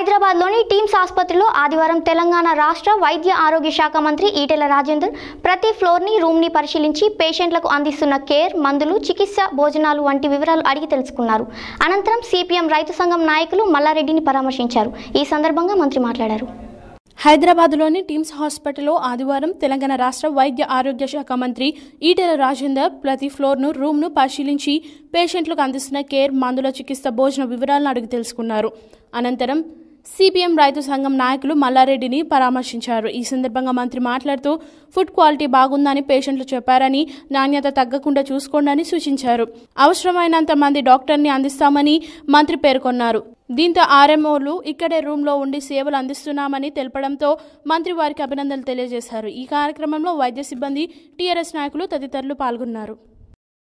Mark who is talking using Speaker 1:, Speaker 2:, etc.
Speaker 1: హైదరాబాద్లోని టీమ్స్ ఆసుపత్రిలో ఆదివారం తెలంగాణ రాష్ట్ర వైద్య ఆరోగ్య శాఖ మంత్రి ఈటెల రాజేందర్ ప్రతి ఫ్లోర్ని రూమ్ని పరిశీలించి పేషెంట్లకు అందిస్తున్న కేర్ మందులు చికిత్స భోజనాలు వంటి వివరాలు అడిగి తెలుసుకున్నారు అనంతరం సిపిఎం రైతు సంఘం నాయకులు మల్లారెడ్డిని
Speaker 2: పరామర్శించారు ఈ సందర్భంగా మంత్రి మాట్లాడారు హైదరాబాద్లోని టీమ్స్ హాస్పిటల్లో ఆదివారం తెలంగాణ రాష్ట్ర వైద్య ఆరోగ్య శాఖ మంత్రి ఈటెల రాజేందర్ ప్రతి ఫ్లోర్ను రూమ్ను పరిశీలించి పేషెంట్లకు అందిస్తున్న కేర్ మందుల చికిత్స భోజన వివరాలను అడిగి తెలుసుకున్నారు అనంతరం సిపిఎం రైతు సంఘం నాయకులు మల్లారెడ్డిని పరామర్శించారు ఈ సందర్భంగా మంత్రి మాట్లాడుతూ ఫుడ్ క్వాలిటీ బాగుందని పేషెంట్లు చెప్పారని నాణ్యత తగ్గకుండా చూసుకోండి సూచించారు అవసరమైనంత మంది డాక్టర్ని అందిస్తామని మంత్రి పేర్కొన్నారు దీంతో ఆర్ఎంఓలు ఇక్కడే రూంలో ఉండి సేవలు అందిస్తున్నామని తెలపడంతో మంత్రి వారికి అభినందనలు తెలియజేశారు ఈ కార్యక్రమంలో వైద్య సిబ్బంది టీఆర్ఎస్ నాయకులు తదితరులు పాల్గొన్నారు